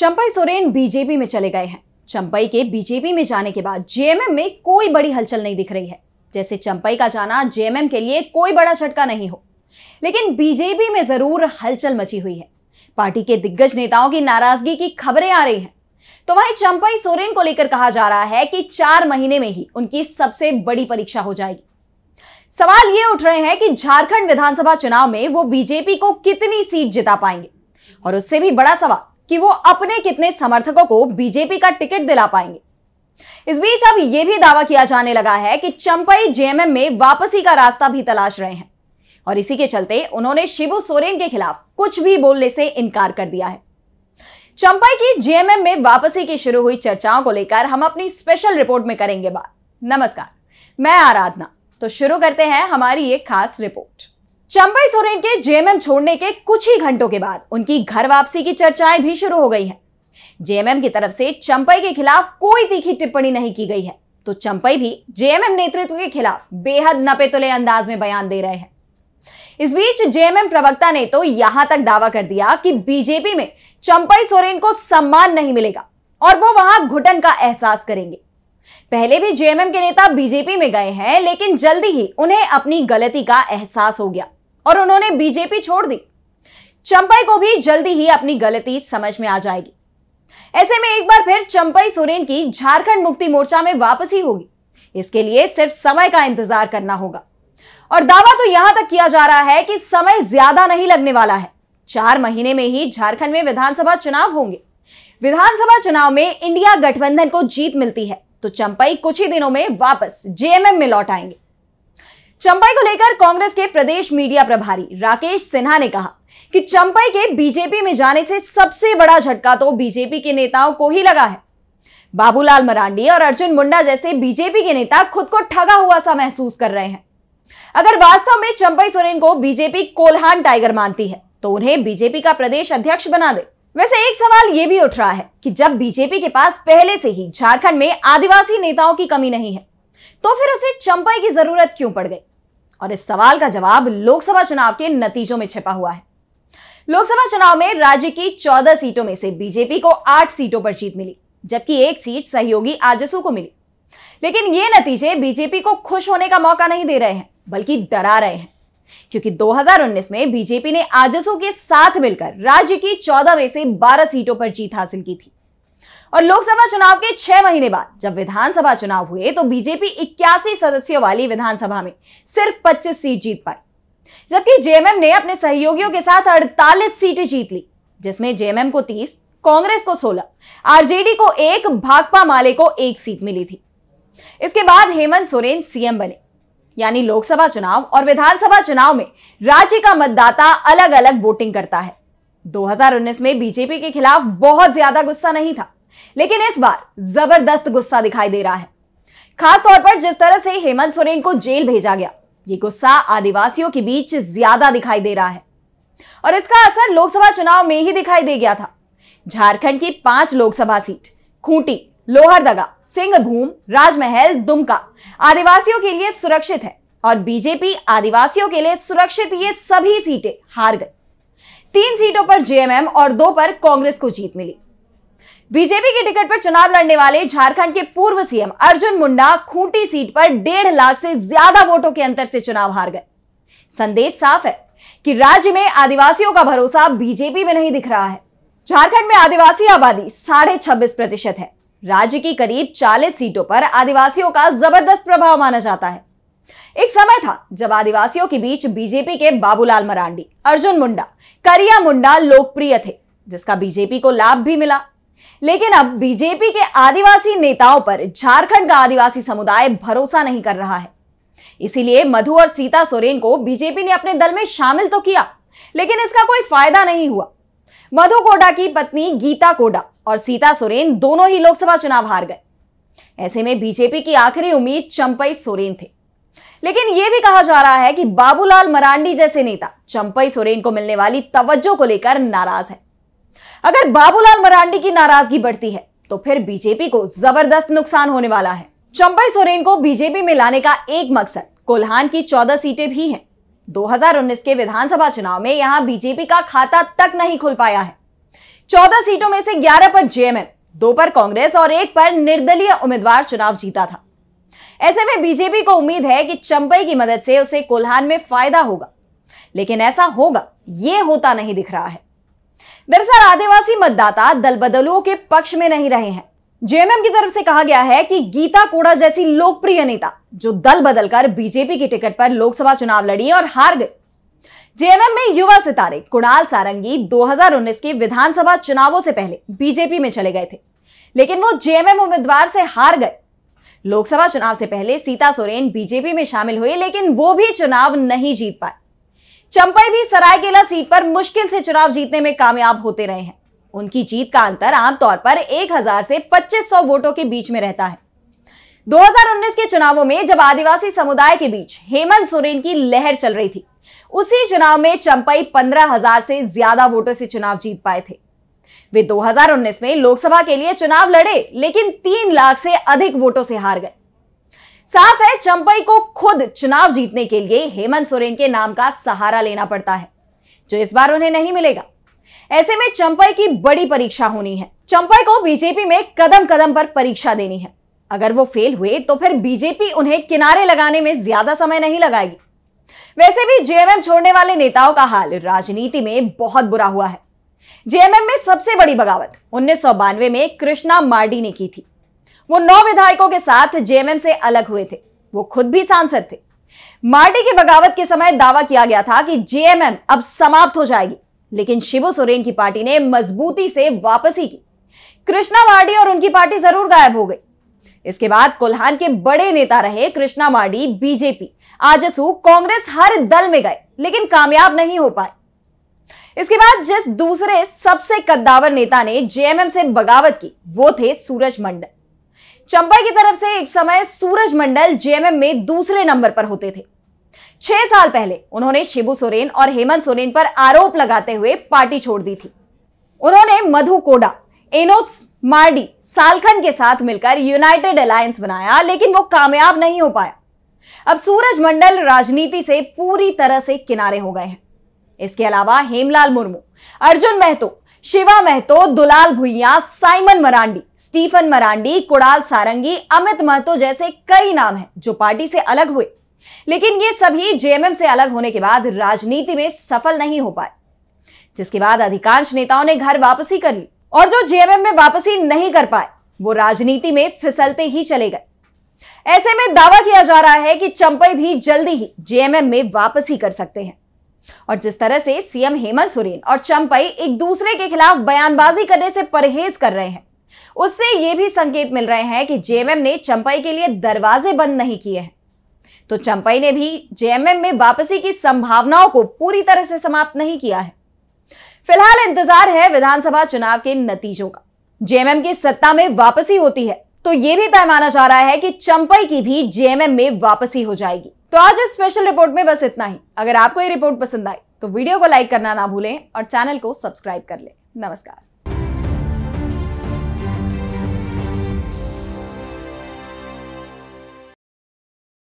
Champai Soren BJP में चले गए हैं चंपई के बीजेपी में जाने के बाद जेएमएम में कोई बड़ी हलचल नहीं दिख रही है जैसे चंपई का जाना जेएमएम के लिए कोई बड़ा झटका नहीं हो लेकिन बीजेपी में जरूर हलचल मची हुई है पार्टी के दिग्गज नेताओं की नाराजगी की खबरें आ रही हैं तो वहीं चंपई सोरेन को लेकर कहा जा रहा है कि चार महीने में ही उनकी सबसे बड़ी परीक्षा हो जाएगी सवाल ये उठ रहे हैं कि झारखंड विधानसभा चुनाव में वो बीजेपी को कितनी सीट जिता पाएंगे और उससे भी बड़ा सवाल कि वो अपने कितने समर्थकों को बीजेपी का टिकट दिला पाएंगे इस बीच अब यह भी दावा किया जाने लगा है कि चंपई जेएमएम में वापसी का रास्ता भी तलाश रहे हैं और इसी के चलते उन्होंने शिबू सोरेन के खिलाफ कुछ भी बोलने से इनकार कर दिया है चंपई की जेएमएम में वापसी की शुरू हुई चर्चाओं को लेकर हम अपनी स्पेशल रिपोर्ट में करेंगे बात नमस्कार मैं आराधना तो शुरू करते हैं हमारी एक खास रिपोर्ट चंबई सोरेन के जेएमएम छोड़ने के कुछ ही घंटों के बाद उनकी घर वापसी की चर्चाएं भी शुरू हो गई हैं। जेएमएम की तरफ से चंपई के खिलाफ कोई तीखी टिप्पणी नहीं की गई है तो चंपई भी जेएमएम नेतृत्व के खिलाफ बेहद नपेतुले अंदाज में बयान दे रहे हैं इस बीच जेएमएम प्रवक्ता ने तो यहां तक दावा कर दिया कि बीजेपी में चंपई सोरेन को सम्मान नहीं मिलेगा और वो वहां घुटन का एहसास करेंगे पहले भी जेएमएम के नेता बीजेपी में गए हैं लेकिन जल्दी ही उन्हें अपनी गलती का एहसास हो गया और उन्होंने बीजेपी छोड़ दी चंपई को भी जल्दी ही अपनी गलती समझ में आ जाएगी ऐसे में एक बार फिर चंपई सोरेन की झारखंड मुक्ति मोर्चा में वापसी होगी इसके लिए सिर्फ समय का इंतजार करना होगा और दावा तो यहां तक किया जा रहा है कि समय ज्यादा नहीं लगने वाला है चार महीने में ही झारखंड में विधानसभा चुनाव होंगे विधानसभा चुनाव में इंडिया गठबंधन को जीत मिलती है तो चंपई कुछ ही दिनों में वापस जेएमएम में लौट आएंगे चंपई को लेकर कांग्रेस के प्रदेश मीडिया प्रभारी राकेश सिन्हा ने कहा कि चंपई के बीजेपी में जाने से सबसे बड़ा झटका तो बीजेपी के नेताओं को ही लगा है बाबूलाल मरांडी और अर्जुन मुंडा जैसे बीजेपी के नेता खुद को ठगा हुआ सा महसूस कर रहे हैं अगर वास्तव में चंपई सोरेन को बीजेपी कोल्हान टाइगर मानती है तो उन्हें बीजेपी का प्रदेश अध्यक्ष बना दे वैसे एक सवाल यह भी उठ रहा है कि जब बीजेपी के पास पहले से ही झारखंड में आदिवासी नेताओं की कमी नहीं है तो फिर उसे चंपई की जरूरत क्यों पड़ गई और इस सवाल का जवाब लोकसभा चुनाव के नतीजों में छिपा हुआ है लोकसभा चुनाव में राज्य की 14 सीटों में से बीजेपी को 8 सीटों पर जीत मिली जबकि एक सीट सहयोगी आजसू को मिली लेकिन ये नतीजे बीजेपी को खुश होने का मौका नहीं दे रहे हैं बल्कि डरा रहे हैं क्योंकि 2019 में बीजेपी ने आजसू के साथ मिलकर राज्य की 14 में से 12 सीटों पर जीत हासिल की थी और लोकसभा चुनाव के छह महीने बाद जब विधानसभा चुनाव हुए तो बीजेपी इक्यासी सदस्यों वाली विधानसभा में सिर्फ 25 सीट जीत पाई जबकि जेएमएम ने अपने सहयोगियों के साथ 48 सीटें जीत ली जिसमें जेएमएम को 30, कांग्रेस को 16, आरजेडी को एक भाकपा माले को एक सीट मिली थी इसके बाद हेमंत सोरेन सीएम बने यानी लोकसभा चुनाव और विधानसभा चुनाव में राज्य का मतदाता अलग अलग वोटिंग करता है 2019 में बीजेपी के खिलाफ बहुत ज्यादा गुस्सा नहीं था लेकिन इस बार जबरदस्त गुस्सा दिखाई दे रहा है खासतौर पर जिस तरह से हेमंत सोरेन को जेल भेजा गया ये गुस्सा आदिवासियों के बीच ज्यादा दिखाई दे रहा है और इसका असर लोकसभा चुनाव में ही दिखाई दे गया था झारखंड की पांच लोकसभा सीट खूंटी लोहरदगा सिंहभूम राजमहल दुमका आदिवासियों के लिए सुरक्षित है और बीजेपी आदिवासियों के लिए सुरक्षित ये सभी सीटें हार गई तीन सीटों पर जेएमएम और दो पर कांग्रेस को जीत मिली बीजेपी के टिकट पर चुनाव लड़ने वाले झारखंड के पूर्व सीएम अर्जुन मुंडा खूंटी सीट पर डेढ़ लाख से ज्यादा वोटों के अंतर से चुनाव हार गए संदेश साफ है कि राज्य में आदिवासियों का भरोसा बीजेपी में नहीं दिख रहा है झारखंड में आदिवासी आबादी साढ़े छब्बीस प्रतिशत है राज्य की करीब 40 सीटों पर आदिवासियों का जबरदस्त प्रभाव माना जाता है एक समय था जब आदिवासियों के बीच बीजेपी के बाबूलाल मरांडी अर्जुन मुंडा करिया मुंडा लोकप्रिय थे जिसका बीजेपी को लाभ भी मिला लेकिन अब बीजेपी के आदिवासी नेताओं पर झारखंड का आदिवासी समुदाय भरोसा नहीं कर रहा है इसीलिए मधु और सीता सोरेन को बीजेपी ने अपने दल में शामिल तो किया लेकिन इसका कोई फायदा नहीं हुआ मधु कोडा की पत्नी गीता कोडा और सीता सोरेन दोनों ही लोकसभा चुनाव हार गए ऐसे में बीजेपी की आखिरी उम्मीद चंपई सोरेन थे लेकिन यह भी कहा जा रहा है कि बाबूलाल मरांडी जैसे नेता चंपई सोरेन को मिलने वाली तवज्जो को लेकर नाराज है अगर बाबूलाल मरांडी की नाराजगी बढ़ती है तो फिर बीजेपी को जबरदस्त नुकसान होने वाला है चंपई सोरेन को बीजेपी में लाने का एक मकसद कोल्हान की चौदह सीटें भी हैं 2019 के विधानसभा चुनाव में यहां बीजेपी का खाता तक नहीं खुल पाया है चौदह सीटों में से ग्यारह पर जेएमएम दो पर कांग्रेस और एक पर निर्दलीय उम्मीदवार चुनाव जीता था ऐसे में बीजेपी को उम्मीद है कि चंपई की मदद से उसे कोल्हान में फायदा होगा लेकिन ऐसा होगा यह होता नहीं दिख रहा है दरअसल आदिवासी मतदाता दल बदलुओं के पक्ष में नहीं रहे हैं जेएमएम की तरफ से कहा गया है कि गीता कोड़ा जैसी लोकप्रिय नेता जो दल बदलकर बीजेपी की टिकट पर लोकसभा चुनाव लड़ी और हार गए जेएमएम में युवा सितारे कुणाल सारंगी 2019 के विधानसभा चुनावों से पहले बीजेपी में चले गए थे लेकिन वो जेएमएम उम्मीदवार से हार गए लोकसभा चुनाव से पहले सीता सोरेन बीजेपी में शामिल हुई लेकिन वो भी चुनाव नहीं जीत पाए चंपई भी सरायकेला सीट पर मुश्किल से चुनाव जीतने में कामयाब होते रहे हैं उनकी जीत का अंतर आमतौर पर 1000 से 2500 वोटों के बीच में रहता है 2019 के चुनावों में जब आदिवासी समुदाय के बीच हेमंत सोरेन की लहर चल रही थी उसी चुनाव में चंपई 15000 से ज्यादा वोटों से चुनाव जीत पाए थे वे 2019 में लोकसभा के लिए चुनाव लड़े लेकिन तीन लाख से अधिक वोटों से हार गए साफ है चंपई को खुद चुनाव जीतने के लिए हेमंत सोरेन के नाम का सहारा लेना पड़ता है जो इस बार उन्हें नहीं मिलेगा ऐसे में चंपई की बड़ी परीक्षा होनी है चंपई को बीजेपी में कदम कदम पर परीक्षा देनी है अगर वो फेल हुए तो फिर बीजेपी उन्हें किनारे लगाने में ज्यादा समय नहीं लगाएगी वैसे भी जेएमएम छोड़ने वाले नेताओं का हाल राजनीति में बहुत बुरा हुआ है जेएमएम में सबसे बड़ी बगावत उन्नीस में कृष्णा मार्डी ने की थी वो नौ विधायकों के साथ जेएमएम से अलग हुए थे वो खुद भी सांसद थे मार्टी की बगावत के समय दावा किया गया था कि जेएमएम अब समाप्त हो जाएगी लेकिन शिवू सोरेन की पार्टी ने मजबूती से वापसी की कृष्णा मार्डी और उनकी पार्टी जरूर गायब हो गई इसके बाद कोल्हान के बड़े नेता रहे कृष्णा मार्डी बीजेपी आजसू कांग्रेस हर दल में गए लेकिन कामयाब नहीं हो पाए इसके बाद जिस दूसरे सबसे कद्दावर नेता ने जेएमएम से बगावत की वो थे सूरज मंडल चंबा की तरफ से एक समय सूरज मंडल जेएमएम में दूसरे नंबर पर होते थे छह साल पहले उन्होंने शिबू सोरेन और हेमंत सोरेन पर आरोप लगाते हुए पार्टी छोड़ दी थी उन्होंने मधु कोडा एनोस मार्डी सालखन के साथ मिलकर यूनाइटेड अलायंस बनाया लेकिन वो कामयाब नहीं हो पाया अब सूरज मंडल राजनीति से पूरी तरह से किनारे हो गए हैं इसके अलावा हेमलाल मुर्मू अर्जुन महतो शिवा महतो दुलाल भुइया साइमन मरांडी स्टीफन मरांडी कुड़ाल सारंगी अमित महतो जैसे कई नाम हैं जो पार्टी से अलग हुए लेकिन ये सभी जेएमएम से अलग होने के बाद राजनीति में सफल नहीं हो पाए जिसके बाद अधिकांश नेताओं ने घर वापसी कर ली और जो जेएमएम में वापसी नहीं कर पाए वो राजनीति में फिसलते ही चले गए ऐसे में दावा किया जा रहा है कि चंपई भी जल्दी ही जेएमएम में वापसी कर सकते हैं और जिस तरह से सीएम हेमंत सोरेन और चंपई एक दूसरे के खिलाफ बयानबाजी करने से परहेज कर रहे हैं उससे यह भी संकेत मिल रहे हैं कि जेएमएम ने चंपई के लिए दरवाजे बंद नहीं किए हैं तो चंपई ने भी जेएमएम में वापसी की संभावनाओं को पूरी तरह से समाप्त नहीं किया है फिलहाल इंतजार है विधानसभा चुनाव के नतीजों का जेएमएम की सत्ता में वापसी होती है तो यह भी तय माना जा रहा है कि चंपई की भी जेएमएम में वापसी हो जाएगी तो आज इस स्पेशल रिपोर्ट में बस इतना ही अगर आपको ये रिपोर्ट पसंद आई तो वीडियो को लाइक करना ना भूलें और चैनल को सब्सक्राइब कर लें नमस्कार